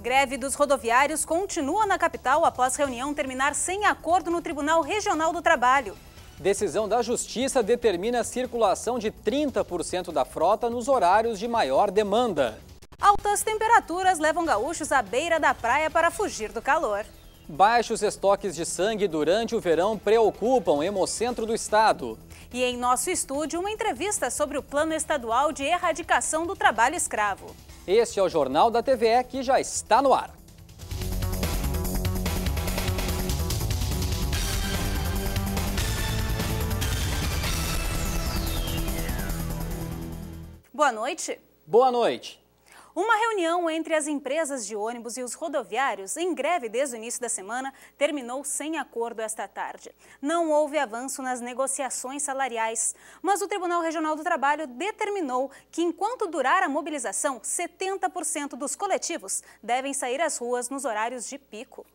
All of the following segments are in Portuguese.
Greve dos rodoviários continua na capital após reunião terminar sem acordo no Tribunal Regional do Trabalho. Decisão da Justiça determina a circulação de 30% da frota nos horários de maior demanda. Altas temperaturas levam gaúchos à beira da praia para fugir do calor. Baixos estoques de sangue durante o verão preocupam Hemocentro do Estado. E em nosso estúdio, uma entrevista sobre o Plano Estadual de Erradicação do Trabalho Escravo. Este é o Jornal da TVE que já está no ar. Boa noite. Boa noite. Uma reunião entre as empresas de ônibus e os rodoviários, em greve desde o início da semana, terminou sem acordo esta tarde. Não houve avanço nas negociações salariais, mas o Tribunal Regional do Trabalho determinou que, enquanto durar a mobilização, 70% dos coletivos devem sair às ruas nos horários de pico.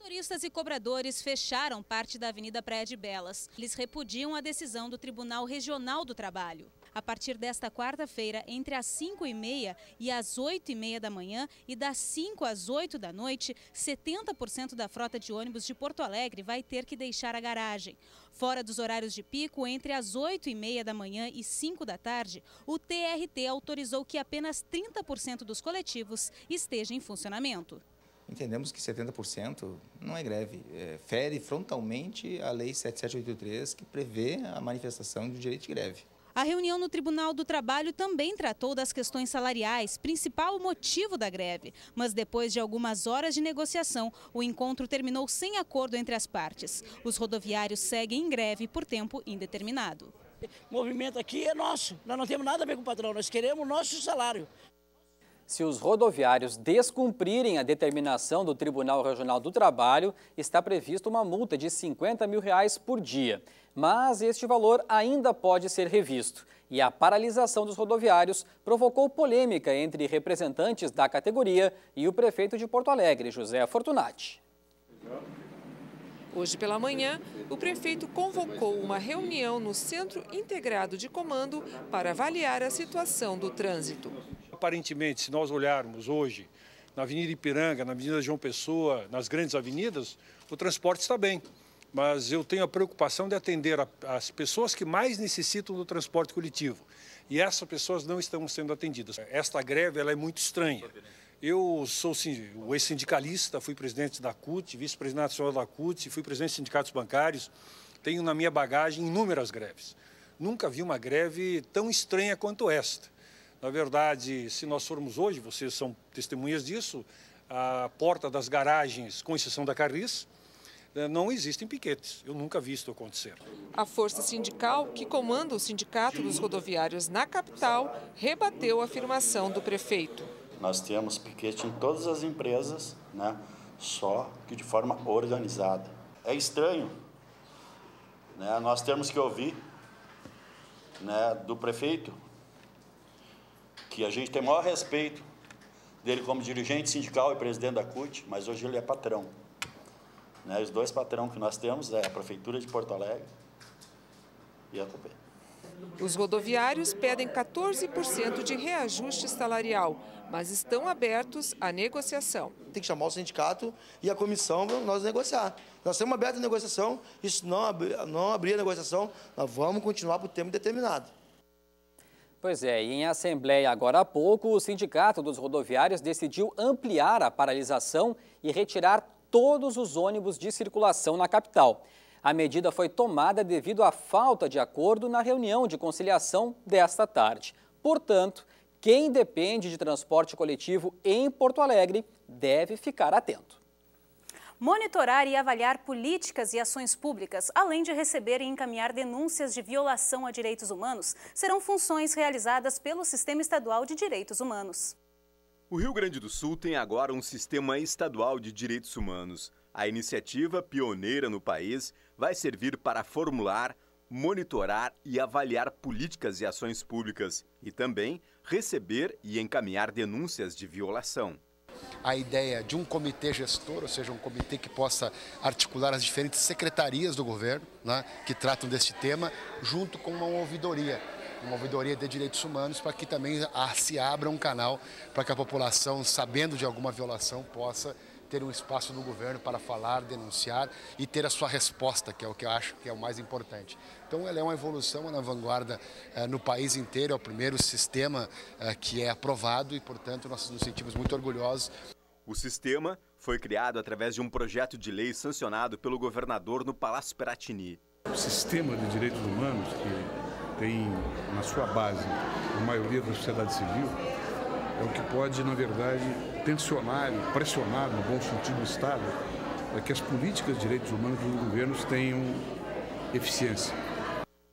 Motoristas e cobradores fecharam parte da Avenida Praia de Belas. Eles repudiam a decisão do Tribunal Regional do Trabalho a partir desta quarta-feira, entre as 5 e meia e as 8 e meia da manhã e das 5 às 8 da noite, 70% da frota de ônibus de Porto Alegre vai ter que deixar a garagem. Fora dos horários de pico, entre as 8 e meia da manhã e 5 da tarde, o TRT autorizou que apenas 30% dos coletivos estejam em funcionamento. Entendemos que 70% não é greve, é, fere frontalmente a Lei 7783, que prevê a manifestação de direito de greve. A reunião no Tribunal do Trabalho também tratou das questões salariais, principal motivo da greve. Mas depois de algumas horas de negociação, o encontro terminou sem acordo entre as partes. Os rodoviários seguem em greve por tempo indeterminado. O movimento aqui é nosso, nós não temos nada a ver com o patrão, nós queremos o nosso salário. Se os rodoviários descumprirem a determinação do Tribunal Regional do Trabalho, está prevista uma multa de 50 mil reais por dia. Mas este valor ainda pode ser revisto. E a paralisação dos rodoviários provocou polêmica entre representantes da categoria e o prefeito de Porto Alegre, José Fortunati. Hoje pela manhã, o prefeito convocou uma reunião no Centro Integrado de Comando para avaliar a situação do trânsito aparentemente, se nós olharmos hoje na Avenida Ipiranga, na Avenida João Pessoa, nas grandes avenidas, o transporte está bem. Mas eu tenho a preocupação de atender a, as pessoas que mais necessitam do transporte coletivo. E essas pessoas não estão sendo atendidas. Esta greve ela é muito estranha. Eu sou o ex-sindicalista, fui presidente da CUT, vice-presidente nacional da CUT, fui presidente de sindicatos bancários. Tenho na minha bagagem inúmeras greves. Nunca vi uma greve tão estranha quanto esta. Na verdade, se nós formos hoje, vocês são testemunhas disso, a porta das garagens, com exceção da Carris, eh, não existem piquetes. Eu nunca vi isso acontecer. A força sindical, que comanda o Sindicato dos Rodoviários na capital, rebateu a afirmação do prefeito. Nós temos piquete em todas as empresas, né? só que de forma organizada. É estranho. Né? Nós temos que ouvir né, do prefeito que a gente tem o maior respeito dele como dirigente sindical e presidente da CUT, mas hoje ele é patrão. Né? Os dois patrões que nós temos é a Prefeitura de Porto Alegre e a CUP. Os rodoviários pedem 14% de reajuste salarial, mas estão abertos à negociação. Tem que chamar o sindicato e a comissão para nós negociar. Nós estamos abertos à negociação, isso não, não abrir a negociação, nós vamos continuar por tempo determinado. Pois é, e em assembleia agora há pouco, o Sindicato dos Rodoviários decidiu ampliar a paralisação e retirar todos os ônibus de circulação na capital. A medida foi tomada devido à falta de acordo na reunião de conciliação desta tarde. Portanto, quem depende de transporte coletivo em Porto Alegre deve ficar atento monitorar e avaliar políticas e ações públicas, além de receber e encaminhar denúncias de violação a direitos humanos, serão funções realizadas pelo Sistema Estadual de Direitos Humanos. O Rio Grande do Sul tem agora um sistema estadual de direitos humanos. A iniciativa, pioneira no país, vai servir para formular, monitorar e avaliar políticas e ações públicas e também receber e encaminhar denúncias de violação a ideia de um comitê gestor, ou seja, um comitê que possa articular as diferentes secretarias do governo, né, que tratam deste tema, junto com uma ouvidoria, uma ouvidoria de direitos humanos, para que também se abra um canal para que a população, sabendo de alguma violação, possa ter um espaço no governo para falar, denunciar e ter a sua resposta, que é o que eu acho que é o mais importante. Então, ela é uma evolução na vanguarda eh, no país inteiro, é o primeiro sistema eh, que é aprovado e, portanto, nós nos sentimos muito orgulhosos o sistema foi criado através de um projeto de lei sancionado pelo governador no Palácio Peratini. O sistema de direitos humanos, que tem na sua base a maioria da sociedade civil, é o que pode, na verdade, tensionar e pressionar, no bom sentido do Estado, para que as políticas de direitos humanos dos governos tenham eficiência.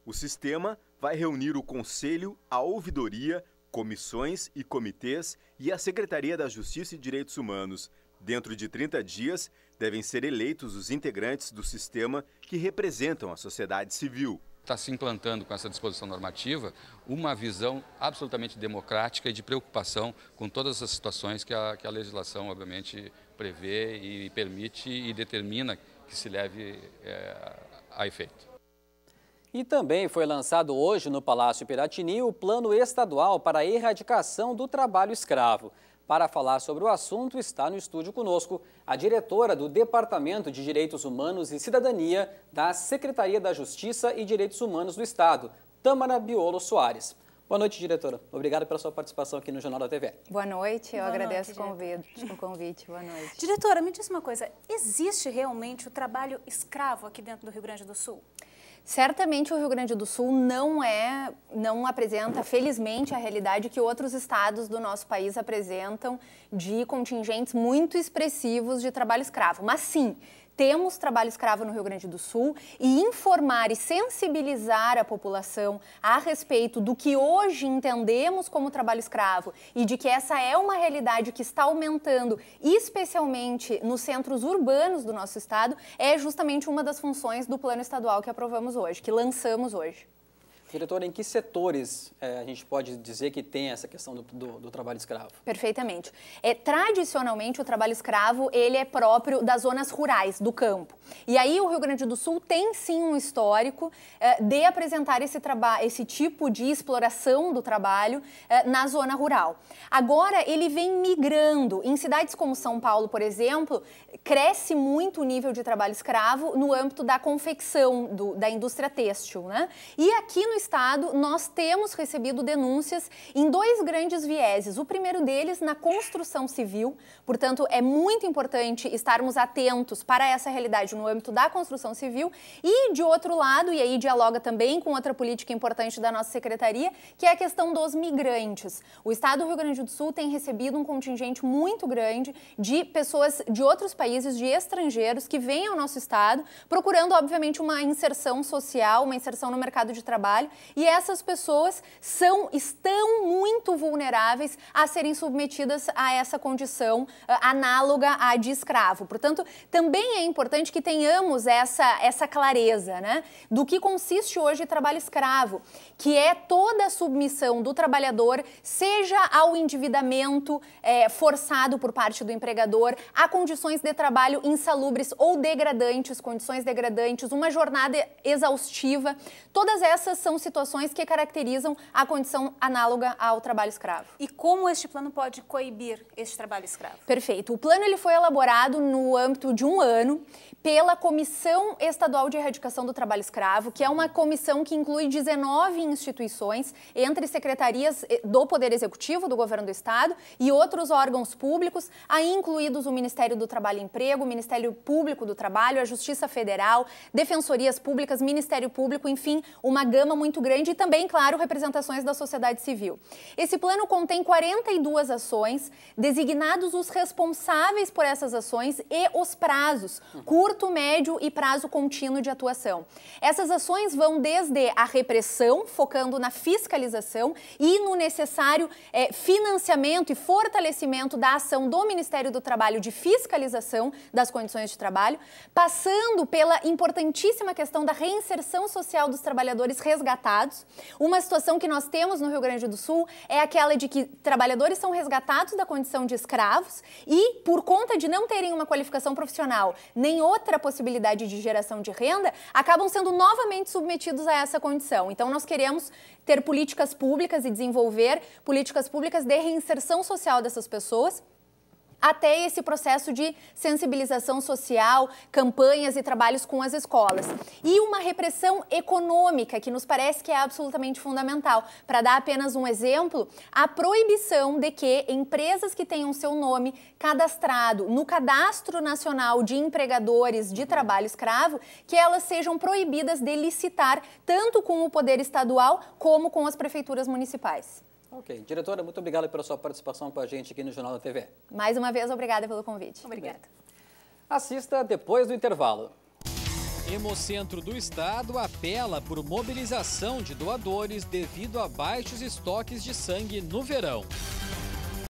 O sistema vai reunir o Conselho, a Ouvidoria, comissões e comitês e a Secretaria da Justiça e Direitos Humanos. Dentro de 30 dias, devem ser eleitos os integrantes do sistema que representam a sociedade civil. Está se implantando com essa disposição normativa uma visão absolutamente democrática e de preocupação com todas as situações que a, que a legislação, obviamente, prevê e permite e determina que se leve é, a efeito. E também foi lançado hoje no Palácio Piratini o Plano Estadual para a Erradicação do Trabalho Escravo. Para falar sobre o assunto, está no estúdio conosco a diretora do Departamento de Direitos Humanos e Cidadania da Secretaria da Justiça e Direitos Humanos do Estado, Tâmara Biolo Soares. Boa noite, diretora. Obrigada pela sua participação aqui no Jornal da TV. Boa noite, eu Boa agradeço noite, o, convite, o convite. Boa noite. Diretora, me diz uma coisa: existe realmente o trabalho escravo aqui dentro do Rio Grande do Sul? Certamente o Rio Grande do Sul não é, não apresenta, felizmente, a realidade que outros estados do nosso país apresentam de contingentes muito expressivos de trabalho escravo. Mas sim, temos trabalho escravo no Rio Grande do Sul e informar e sensibilizar a população a respeito do que hoje entendemos como trabalho escravo e de que essa é uma realidade que está aumentando, especialmente nos centros urbanos do nosso estado, é justamente uma das funções do plano estadual que aprovamos hoje, que lançamos hoje. Diretora, em que setores é, a gente pode dizer que tem essa questão do, do, do, trabalho escravo? Perfeitamente. É, tradicionalmente, o trabalho escravo ele é próprio das zonas rurais, do campo. E aí o Rio Grande do Sul tem sim um histórico é, de apresentar esse, esse tipo de exploração do trabalho é, na zona rural. Agora, ele vem migrando. Em cidades como São Paulo, por exemplo, cresce muito o nível de trabalho escravo no âmbito da confecção, do, da indústria têxtil. Né? E aqui no Estado, nós temos recebido denúncias em dois grandes vieses. O primeiro deles, na construção civil. Portanto, é muito importante estarmos atentos para essa realidade no âmbito da construção civil. E, de outro lado, e aí dialoga também com outra política importante da nossa secretaria, que é a questão dos migrantes. O Estado do Rio Grande do Sul tem recebido um contingente muito grande de pessoas de outros países, de estrangeiros, que vêm ao nosso Estado procurando, obviamente, uma inserção social, uma inserção no mercado de trabalho e essas pessoas são estão muito vulneráveis a serem submetidas a essa condição uh, análoga à de escravo. Portanto, também é importante que tenhamos essa essa clareza, né, do que consiste hoje trabalho escravo, que é toda a submissão do trabalhador, seja ao endividamento eh, forçado por parte do empregador, a condições de trabalho insalubres ou degradantes, condições degradantes, uma jornada exaustiva, todas essas são situações que caracterizam a condição análoga ao trabalho escravo. E como este plano pode coibir este trabalho escravo? Perfeito. O plano ele foi elaborado no âmbito de um ano pela Comissão Estadual de Erradicação do Trabalho Escravo, que é uma comissão que inclui 19 instituições, entre secretarias eh, do Poder Executivo, do Governo do Estado e outros órgãos públicos, aí incluídos o Ministério do Trabalho e Emprego, o Ministério Público do Trabalho, a Justiça Federal, Defensorias Públicas, Ministério Público, enfim, uma gama muito muito grande e também, claro, representações da sociedade civil. Esse plano contém 42 ações, designados os responsáveis por essas ações e os prazos, curto, médio e prazo contínuo de atuação. Essas ações vão desde a repressão, focando na fiscalização e no necessário é, financiamento e fortalecimento da ação do Ministério do Trabalho de fiscalização das condições de trabalho, passando pela importantíssima questão da reinserção social dos trabalhadores resgatados resgatados. Uma situação que nós temos no Rio Grande do Sul é aquela de que trabalhadores são resgatados da condição de escravos e, por conta de não terem uma qualificação profissional nem outra possibilidade de geração de renda, acabam sendo novamente submetidos a essa condição. Então, nós queremos ter políticas públicas e desenvolver políticas públicas de reinserção social dessas pessoas até esse processo de sensibilização social, campanhas e trabalhos com as escolas. E uma repressão econômica, que nos parece que é absolutamente fundamental. Para dar apenas um exemplo, a proibição de que empresas que tenham seu nome cadastrado no Cadastro Nacional de Empregadores de Trabalho Escravo, que elas sejam proibidas de licitar tanto com o poder estadual como com as prefeituras municipais. Ok. Diretora, muito obrigado pela sua participação com a gente aqui no Jornal da TV. Mais uma vez, obrigada pelo convite. Obrigada. Assista depois do intervalo. Hemocentro do Estado apela por mobilização de doadores devido a baixos estoques de sangue no verão.